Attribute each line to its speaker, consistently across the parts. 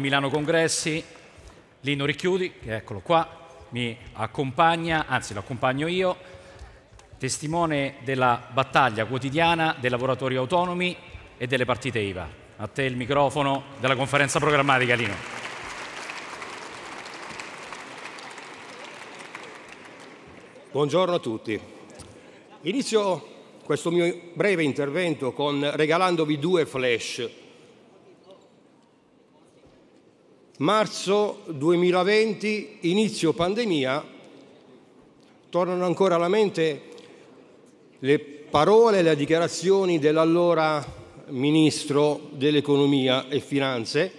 Speaker 1: Milano Congressi, Lino Ricchiudi, che eccolo qua, mi accompagna, anzi lo accompagno io, testimone della battaglia quotidiana dei lavoratori autonomi e delle partite IVA. A te il microfono della conferenza programmatica, Lino. Buongiorno a tutti. Inizio questo mio breve intervento con regalandovi due flash Marzo 2020, inizio pandemia, tornano ancora alla mente le parole, e le dichiarazioni dell'allora ministro dell'economia e finanze.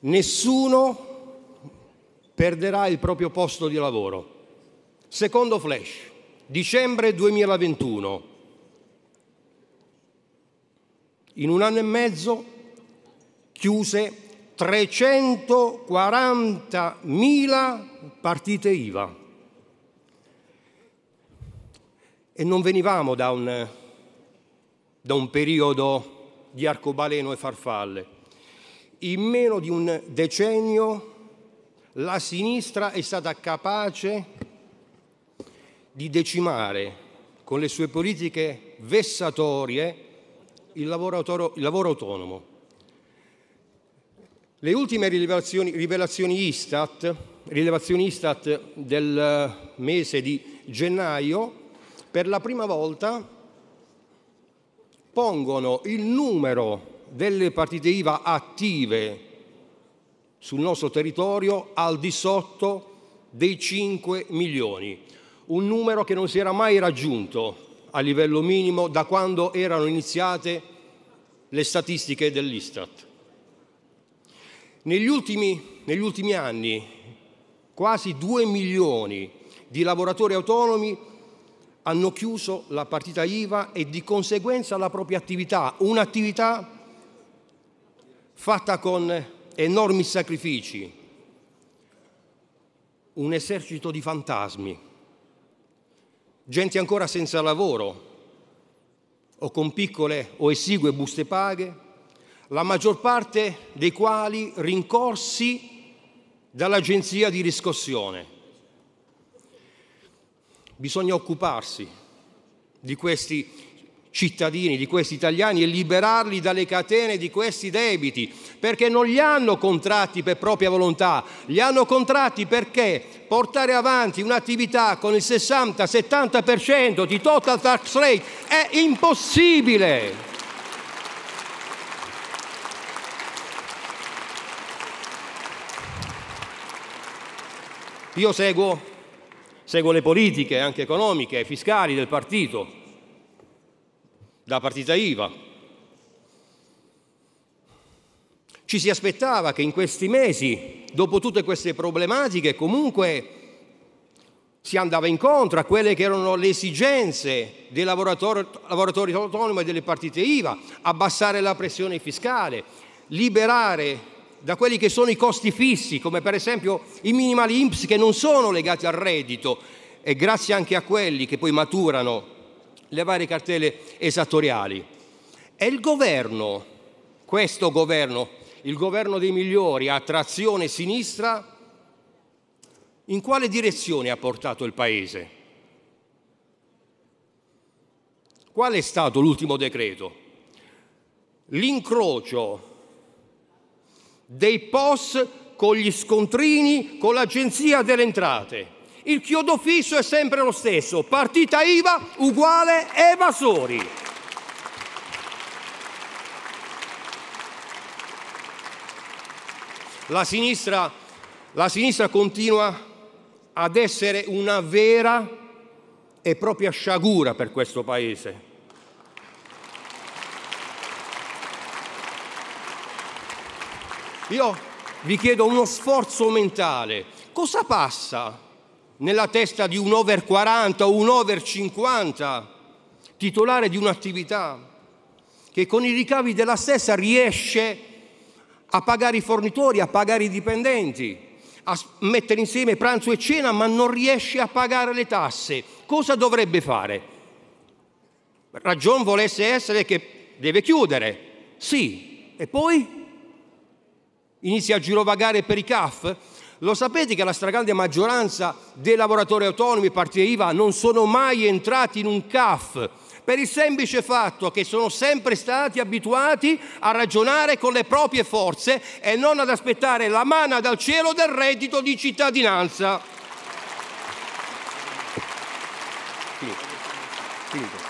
Speaker 1: Nessuno perderà il proprio posto di lavoro. Secondo flash, dicembre 2021. In un anno e mezzo chiuse 340.000 partite IVA. E non venivamo da un, da un periodo di arcobaleno e farfalle. In meno di un decennio la sinistra è stata capace di decimare con le sue politiche vessatorie il lavoro, il lavoro autonomo le ultime rivelazioni, rivelazioni Istat, rilevazioni Istat del eh, mese di gennaio per la prima volta pongono il numero delle partite IVA attive sul nostro territorio al di sotto dei 5 milioni, un numero che non si era mai raggiunto a livello minimo da quando erano iniziate le statistiche dell'Istat. Negli ultimi, negli ultimi anni quasi 2 milioni di lavoratori autonomi hanno chiuso la partita IVA e di conseguenza la propria attività, un'attività fatta con enormi sacrifici, un esercito di fantasmi, gente ancora senza lavoro o con piccole o esigue buste paghe la maggior parte dei quali rincorsi dall'agenzia di riscossione. Bisogna occuparsi di questi cittadini, di questi italiani e liberarli dalle catene di questi debiti, perché non li hanno contratti per propria volontà, li hanno contratti perché portare avanti un'attività con il 60-70% di total tax rate è impossibile. Io seguo, seguo le politiche anche economiche e fiscali del partito, la partita IVA. Ci si aspettava che in questi mesi, dopo tutte queste problematiche, comunque si andava incontro a quelle che erano le esigenze dei lavoratori, lavoratori autonomi e delle partite IVA, abbassare la pressione fiscale, liberare da quelli che sono i costi fissi, come per esempio i minimali IMSS che non sono legati al reddito e grazie anche a quelli che poi maturano le varie cartelle esattoriali. E il governo, questo governo, il governo dei migliori a trazione sinistra, in quale direzione ha portato il Paese? Qual è stato l'ultimo decreto? L'incrocio dei POS con gli scontrini, con l'Agenzia delle Entrate. Il chiodo fisso è sempre lo stesso, partita IVA uguale evasori. La sinistra, la sinistra continua ad essere una vera e propria sciagura per questo Paese Io vi chiedo uno sforzo mentale. Cosa passa nella testa di un over 40 o un over 50 titolare di un'attività che con i ricavi della stessa riesce a pagare i fornitori, a pagare i dipendenti, a mettere insieme pranzo e cena, ma non riesce a pagare le tasse. Cosa dovrebbe fare? Ragion volesse essere che deve chiudere, sì, e poi inizia a girovagare per i CAF? Lo sapete che la stragrande maggioranza dei lavoratori autonomi, partite IVA, non sono mai entrati in un CAF per il semplice fatto che sono sempre stati abituati a ragionare con le proprie forze e non ad aspettare la mana dal cielo del reddito di cittadinanza. Finito. Finito.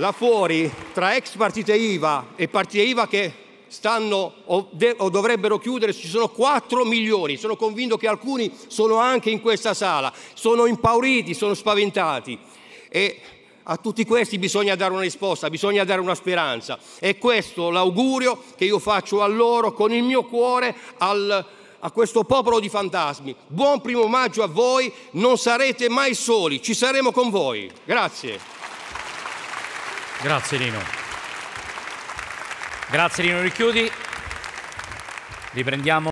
Speaker 1: là fuori tra ex partite IVA e partite IVA che stanno o, de- o, dovrebbero chiudere, ci sono 4 milioni, sono convinto che alcuni sono anche in questa sala, sono impauriti, sono spaventati e a tutti questi bisogna dare una risposta, bisogna dare una speranza e questo l'augurio che io faccio a loro con il mio cuore al, a questo popolo di fantasmi. Buon primo maggio a voi, non sarete mai soli, ci saremo con voi. Grazie. Grazie Nino. Grazie Nino Ricchiudi. Riprendiamo.